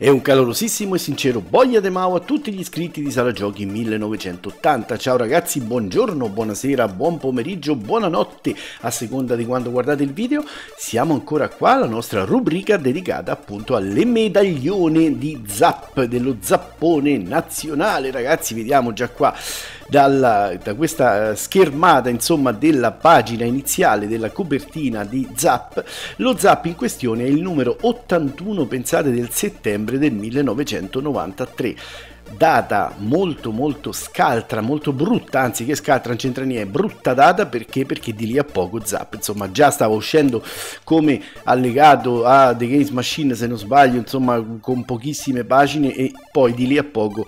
E un calorosissimo e sincero voglia de Mau a tutti gli iscritti di Sala Giochi 1980. Ciao ragazzi, buongiorno, buonasera, buon pomeriggio, buonanotte, a seconda di quando guardate il video. Siamo ancora qua alla nostra rubrica dedicata appunto alle medaglione di Zap, dello zappone nazionale. Ragazzi, vediamo già qua dalla, da questa eh, schermata insomma, della pagina iniziale della copertina di Zap. Lo Zap in questione è il numero 81, pensate, del settembre del 1993 data molto molto scaltra, molto brutta, anzi che scaltra non c'entra niente, brutta data perché? perché di lì a poco Zap, insomma già stava uscendo come allegato a The Games Machine se non sbaglio, insomma con pochissime pagine e poi di lì a poco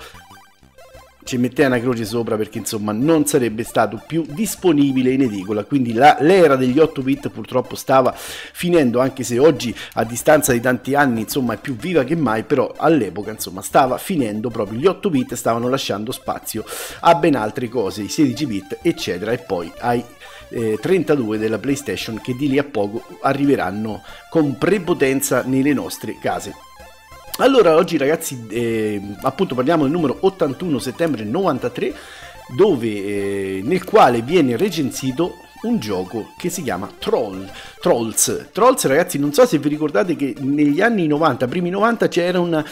ci metteva una croce sopra perché insomma non sarebbe stato più disponibile in edicola, quindi la, l'era degli 8 bit purtroppo stava finendo, anche se oggi a distanza di tanti anni insomma è più viva che mai, però all'epoca insomma stava finendo proprio, gli 8 bit stavano lasciando spazio a ben altre cose, i 16 bit eccetera e poi ai 32 eh, della PlayStation che di lì a poco arriveranno con prepotenza nelle nostre case. Allora, oggi ragazzi, eh, appunto parliamo del numero 81 settembre 93, dove, eh, nel quale viene recensito un gioco che si chiama Troll, Trolls. Trolls, ragazzi, non so se vi ricordate che negli anni 90, primi 90, c'erano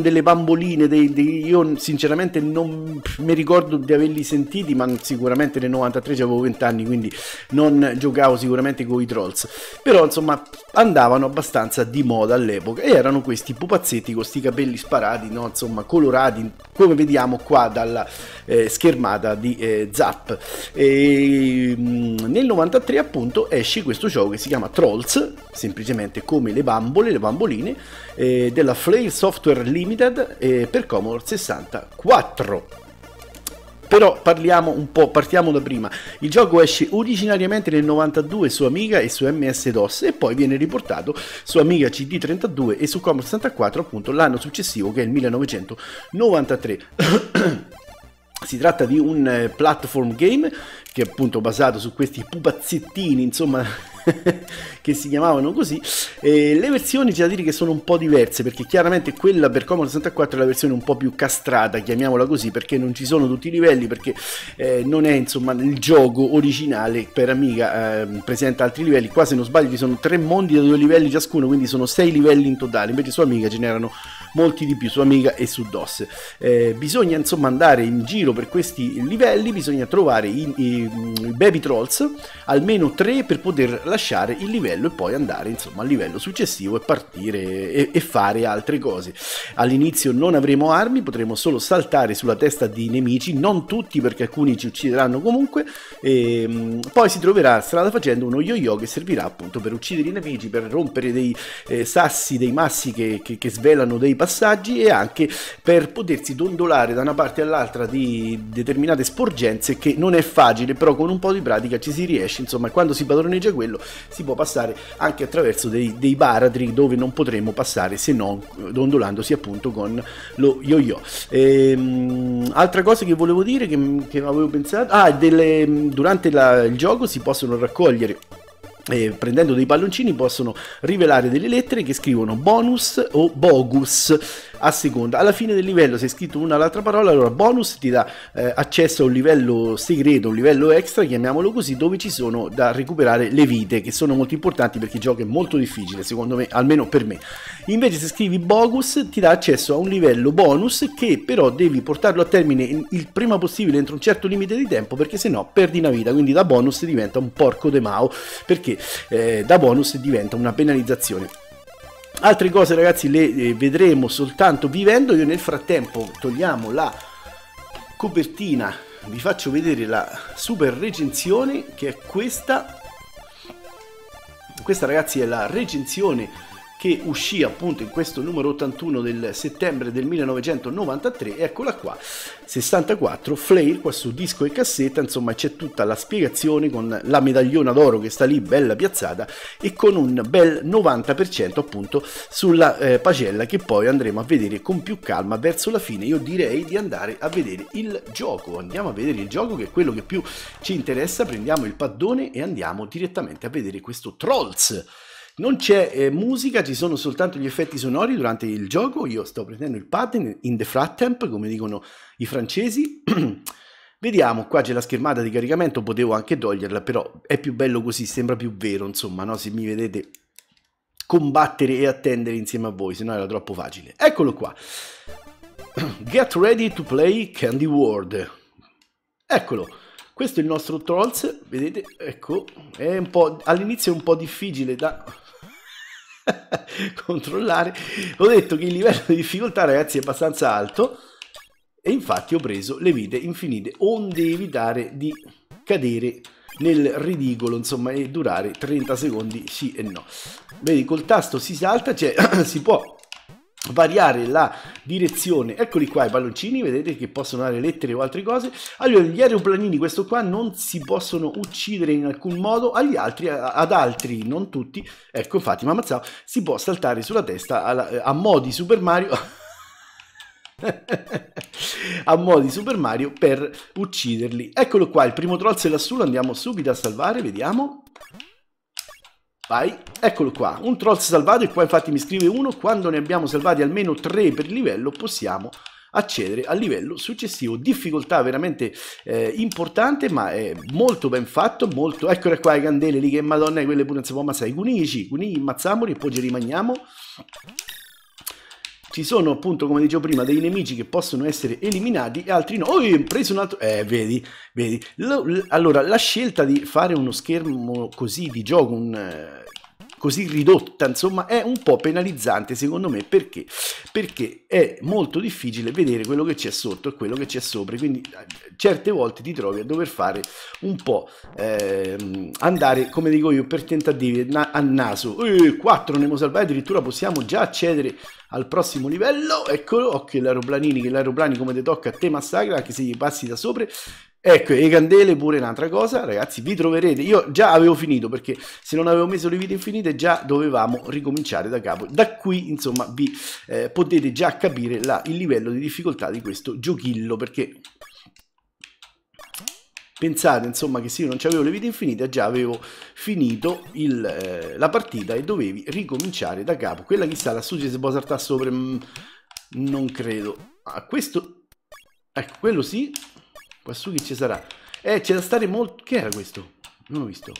delle bamboline, dei, dei, io sinceramente non mi ricordo di averli sentiti, ma sicuramente nel 93 avevo 20 anni, quindi non giocavo sicuramente con i Trolls. Però, insomma, andavano abbastanza di moda all'epoca e erano questi pupazzetti con questi capelli sparati, no? insomma, colorati, come vediamo qua dalla eh, schermata di eh, Zap. E, mm, Ehm, nel 93 appunto esce questo gioco che si chiama Trolls, semplicemente come le bambole, le bamboline, eh, della Flail Software Limited eh, per Commodore 64 però parliamo un po', partiamo da prima. Il gioco esce originariamente nel 92 su Amiga e su MS-DOS e poi viene riportato su Amiga CD32 e su Commodore 64 appunto l'anno successivo che è il 1993. Si tratta di un eh, platform game che è appunto basato su questi pupazzettini, insomma, che si chiamavano così. E le versioni c'è da dire che sono un po' diverse perché chiaramente quella per Commodore 64 è la versione un po' più castrata, chiamiamola così, perché non ci sono tutti i livelli, perché eh, non è insomma il gioco originale per Amiga, eh, presenta altri livelli. Qua se non sbaglio ci sono tre mondi da due livelli ciascuno, quindi sono sei livelli in totale, invece su Amiga ce n'erano molti di più su Amiga e su DOS. Eh, bisogna insomma andare in giro per questi livelli, bisogna trovare i, i, mm, i Baby Trolls, almeno tre per poter lasciare il livello e poi andare insomma al livello successivo e partire e, e fare altre cose. All'inizio non avremo armi, potremo solo saltare sulla testa di nemici, non tutti perché alcuni ci uccideranno comunque, e, ehm, poi si troverà strada facendo uno yo-yo che servirà appunto per uccidere i nemici, per rompere dei eh, sassi, dei massi che, che, che svelano dei passaggi e anche per potersi dondolare da una parte all'altra di determinate sporgenze che non è facile, però con un po' di pratica ci si riesce, insomma quando si padroneggia quello si può passare anche attraverso dei, dei baratri dove non potremo passare se non dondolandosi appunto con lo yo-yo. Ehm, altra cosa che volevo dire che, che avevo pensato, ah, delle, durante la, il gioco si possono raccogliere eh, prendendo dei palloncini possono rivelare delle lettere che scrivono bonus o bogus a seconda. Alla fine del livello, se hai scritto una o l'altra parola, allora bonus ti dà eh, accesso a un livello segreto, un livello extra, chiamiamolo così, dove ci sono da recuperare le vite, che sono molto importanti perché il gioco è molto difficile, secondo me, almeno per me. Invece se scrivi bogus ti dà accesso a un livello bonus che però devi portarlo a termine il prima possibile entro un certo limite di tempo perché sennò perdi una vita, quindi da bonus diventa un porco de Mao perché eh, da bonus diventa una penalizzazione. Altre cose ragazzi le eh, vedremo soltanto vivendo, io nel frattempo togliamo la copertina, vi faccio vedere la super recensione che è questa. Questa ragazzi è la recensione che uscì appunto in questo numero 81 del settembre del 1993, eccola qua, 64, Flair qua su disco e cassetta, insomma c'è tutta la spiegazione con la medagliona d'oro che sta lì bella piazzata e con un bel 90% appunto sulla eh, pagella che poi andremo a vedere con più calma verso la fine, io direi di andare a vedere il gioco, andiamo a vedere il gioco che è quello che più ci interessa, prendiamo il paddone e andiamo direttamente a vedere questo Trolls non c'è eh, musica, ci sono soltanto gli effetti sonori durante il gioco. Io sto prendendo il pad in, in the frat come dicono i francesi. Vediamo, qua c'è la schermata di caricamento, potevo anche toglierla, però è più bello così, sembra più vero, insomma, no? se mi vedete combattere e attendere insieme a voi, se no era troppo facile. Eccolo qua. Get ready to play Candy World. Eccolo. Questo è il nostro Trolls, vedete, ecco, è un po' all'inizio è un po' difficile da controllare. Ho detto che il livello di difficoltà, ragazzi, è abbastanza alto. E infatti ho preso le vite infinite, onde evitare di cadere nel ridicolo, insomma, e durare 30 secondi sì e no. Vedi, col tasto si salta, cioè si può variare la direzione. Eccoli qua i palloncini, vedete che possono dare lettere o altre cose. Allora, gli aeroplanini, questo qua, non si possono uccidere in alcun modo, agli altri, ad altri, non tutti, ecco infatti ma ammazzavo, si può saltare sulla testa alla, eh, a modi Super Mario... a modi Super Mario per ucciderli. Eccolo qua, il primo troll se lassù, lo andiamo subito a salvare, vediamo. Vai, eccolo qua, un troll salvato e qua infatti mi scrive uno, quando ne abbiamo salvati almeno tre per livello possiamo accedere al livello successivo. Difficoltà veramente eh, importante, ma è molto ben fatto, molto... Eccole qua le candele lì che madonna, quelle pure non si può ammazzare. Cunici, cunici, immazzamoli e poi ci rimaniamo ci sono appunto, come dicevo prima, dei nemici che possono essere eliminati e altri no. Oh, ho preso un altro... Eh, vedi, vedi. allora, la scelta di fare uno schermo così di gioco, un, eh, così ridotta, insomma, è un po' penalizzante secondo me perché? Perché è molto difficile vedere quello che c'è sotto e quello che c'è sopra, quindi eh, certe volte ti trovi a dover fare un po' ehm, andare, come dico io, per tentativi na a naso. e, eh, 4 ne salvare, addirittura possiamo già accedere al prossimo livello, eccolo, occhio l'aeroplanini, che l'aeroplanini come ti tocca a te massacra, anche se gli passi da sopra, Ecco, e candele pure un'altra cosa, ragazzi, vi troverete, io già avevo finito perché se non avevo messo le vite infinite già dovevamo ricominciare da capo, da qui insomma vi eh, potete già capire la, il livello di difficoltà di questo giochillo perché pensate insomma che se io non avevo le vite infinite già avevo finito il, eh, la partita e dovevi ricominciare da capo, quella chissà la l'astugia se può saltare sopra, mh, mm, non credo, ah questo, ecco quello sì Quassù che ci sarà? Eh, c'è da stare molto... Che era questo? Non l'ho visto.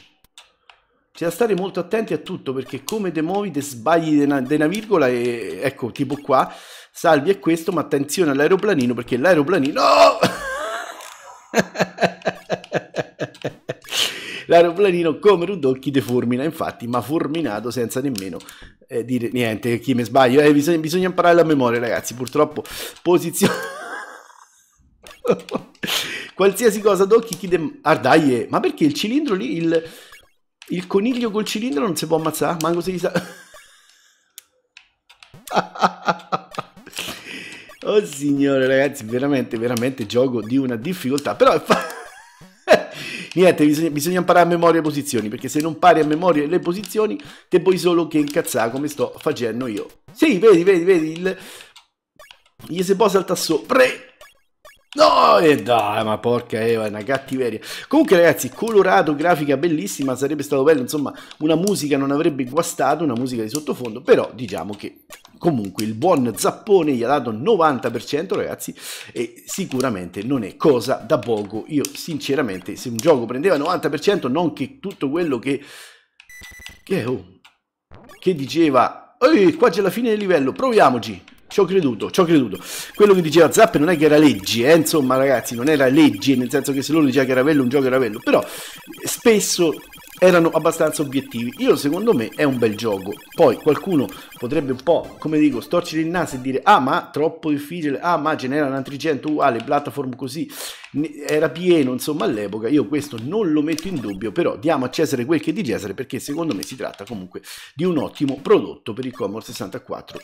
C'è da stare molto attenti a tutto perché come te muovi te sbagli di una, virgola e ecco, tipo qua, salvi è questo, ma attenzione all'aeroplanino perché l'aeroplanino... Oh! l'aeroplanino come Rudolchi deformina, infatti, ma forminato senza nemmeno eh, dire niente, chi mi sbaglio, eh, bisogna, bisogna imparare la memoria ragazzi, purtroppo posizione... Qualsiasi cosa Doki Kidem... Ardaie, ma perché il cilindro lì, il... il coniglio col cilindro non si può ammazzare? Manco se gli sa... oh signore ragazzi, veramente, veramente gioco di una difficoltà. Però fa... Niente, bisogna, bisogna, imparare a memoria le posizioni, perché se non pari a memoria le posizioni, te puoi solo che incazzare come sto facendo io. Sì, vedi, vedi, vedi, il... Gli si può saltare sopra No, e dai, ma porca Eva, è una cattiveria. Comunque, ragazzi, colorato, grafica bellissima, sarebbe stato bello, insomma, una musica non avrebbe guastato, una musica di sottofondo, però diciamo che comunque il buon Zappone gli ha dato 90%, ragazzi, e sicuramente non è cosa da poco. Io, sinceramente, se un gioco prendeva 90%, non che tutto quello che... Che, oh, che diceva... Ehi, qua c'è la fine del livello, proviamoci! Ci ho creduto, ci ho creduto. Quello che diceva Zapp non è che era leggi, eh? insomma ragazzi, non era leggi, nel senso che se loro diceva che era bello, un gioco era bello, però spesso erano abbastanza obiettivi. Io secondo me è un bel gioco. Poi qualcuno potrebbe un po', come dico, storcere il naso e dire "Ah, ma troppo difficile. Ah, ma ce n'erano altri 100 uguali, uh, ah, platform così". Era pieno, insomma, all'epoca. Io questo non lo metto in dubbio, però diamo a Cesare quel che è di Cesare perché secondo me si tratta comunque di un ottimo prodotto per il Commodore 64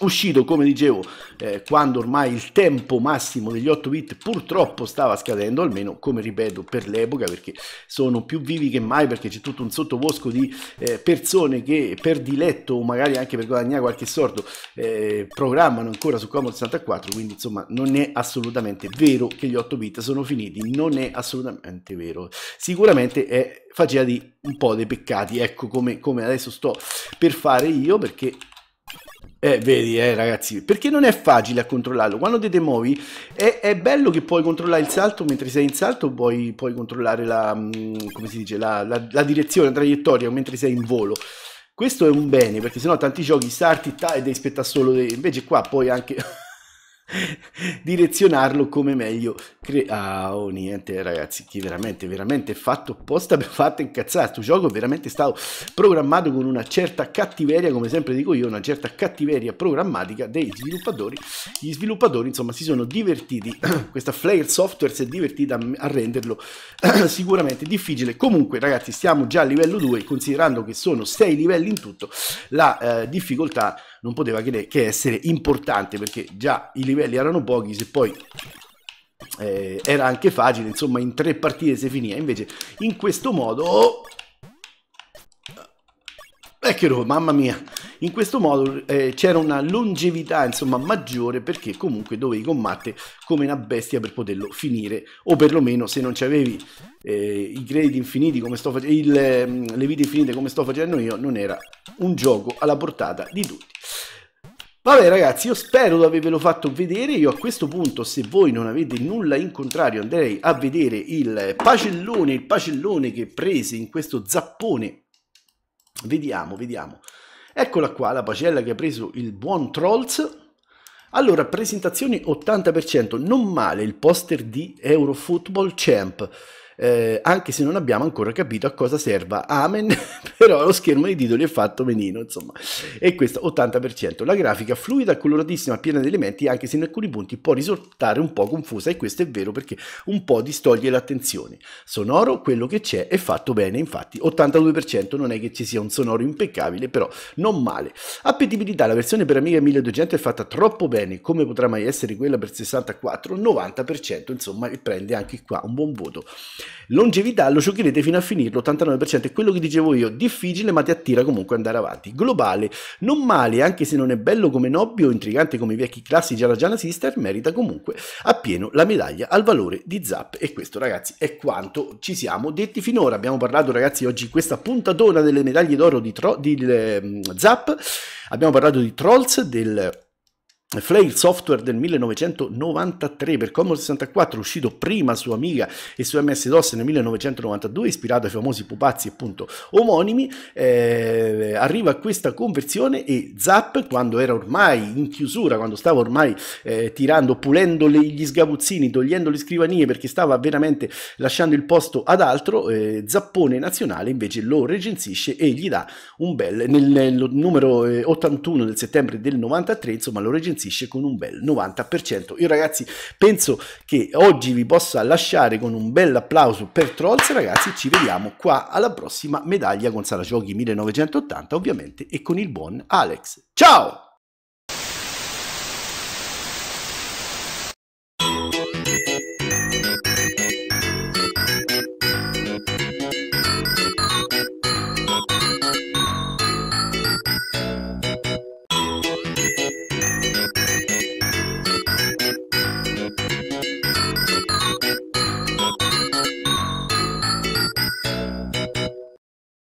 uscito come dicevo eh, quando ormai il tempo massimo degli 8 bit purtroppo stava scadendo almeno come ripeto per l'epoca perché sono più vivi che mai perché c'è tutto un sottobosco di eh, persone che per diletto o magari anche per guadagnare qualche sordo eh, programmano ancora su Commodore 64 quindi insomma non è assolutamente vero che gli 8 bit sono finiti non è assolutamente vero sicuramente è faceva di un po' dei peccati ecco come, come adesso sto per fare io perché eh, vedi, eh, ragazzi, perché non è facile a controllarlo. Quando te te muovi è, è, bello che puoi controllare il salto, mentre sei in salto puoi, puoi controllare la, mm, come si dice, la, la, la, direzione, la traiettoria mentre sei in volo. Questo è un bene, perché sennò tanti giochi sarti e devi aspettare solo... Dei... Invece qua puoi anche... direzionarlo come meglio cre- ah oh niente ragazzi che veramente veramente fatto apposta per fatto incazzare questo gioco è veramente stato programmato con una certa cattiveria come sempre dico io una certa cattiveria programmatica dei sviluppatori gli sviluppatori insomma si sono divertiti questa Flare Software si è divertita a renderlo sicuramente difficile comunque ragazzi stiamo già a livello 2 considerando che sono 6 livelli in tutto la eh, difficoltà non poteva che, che essere importante perché già i livelli erano pochi, se poi eh, era anche facile, insomma in tre partite si finiva, invece in questo modo... Oh, Eccolo, mamma mia. In questo modo eh, c'era una longevità insomma maggiore perché comunque dovevi combattere come una bestia per poterlo finire o perlomeno se non avevi eh, i crediti infiniti come sto facendo, ehm, le vite infinite come sto facendo io, non era un gioco alla portata di tutti. Vabbè ragazzi, io spero di avervelo fatto vedere, io a questo punto se voi non avete nulla in contrario andrei a vedere il pacellone, il pacellone che prese in questo zappone Vediamo, vediamo. Eccola qua la pagella che ha preso il buon Trolls. Allora, presentazioni 80%, non male il poster di Eurofootball Champ eh, anche se non abbiamo ancora capito a cosa serva. Amen, però lo schermo dei titoli è fatto benino, insomma. E questo 80%. La grafica fluida, coloratissima, piena di elementi, anche se in alcuni punti può risultare un po' confusa e questo è vero perché un po' distoglie l'attenzione. Sonoro, quello che c'è è fatto bene, infatti 82% non è che ci sia un sonoro impeccabile, però non male. Appetibilità, la versione per Amiga 1200 è fatta troppo bene, come potrà mai essere quella per 64? 90%, insomma, e prende anche qua un buon voto. Longevità lo giocherete fino a finirlo, 89% è quello che dicevo io, difficile ma ti attira comunque andare avanti. Globale, non male, anche se non è bello come nobbio o intrigante come i vecchi classici alla Giana Sister, merita comunque appieno la medaglia al valore di Zap. E questo ragazzi è quanto ci siamo detti finora. Abbiamo parlato ragazzi oggi in questa puntatona delle medaglie d'oro di, Tro- di, eh, Zap, abbiamo parlato di Trolls, del Flair Software del 1993 per Commodore 64, uscito prima su Amiga e su MS-DOS nel 1992, ispirato ai famosi pupazzi appunto omonimi, eh, arriva a questa conversione e Zap, quando era ormai in chiusura, quando stava ormai eh, tirando, pulendo le, gli sgabuzzini, togliendo le scrivanie perché stava veramente lasciando il posto ad altro, eh, Zappone Nazionale invece lo recensisce e gli dà un bel, nel, nel numero 81 eh, del settembre del 93, insomma lo recensisce incensisce con un bel 90%. Io ragazzi penso che oggi vi possa lasciare con un bel applauso per Trolls ragazzi, ci vediamo qua alla prossima medaglia con Sala Giochi 1980 ovviamente e con il buon Alex. Ciao!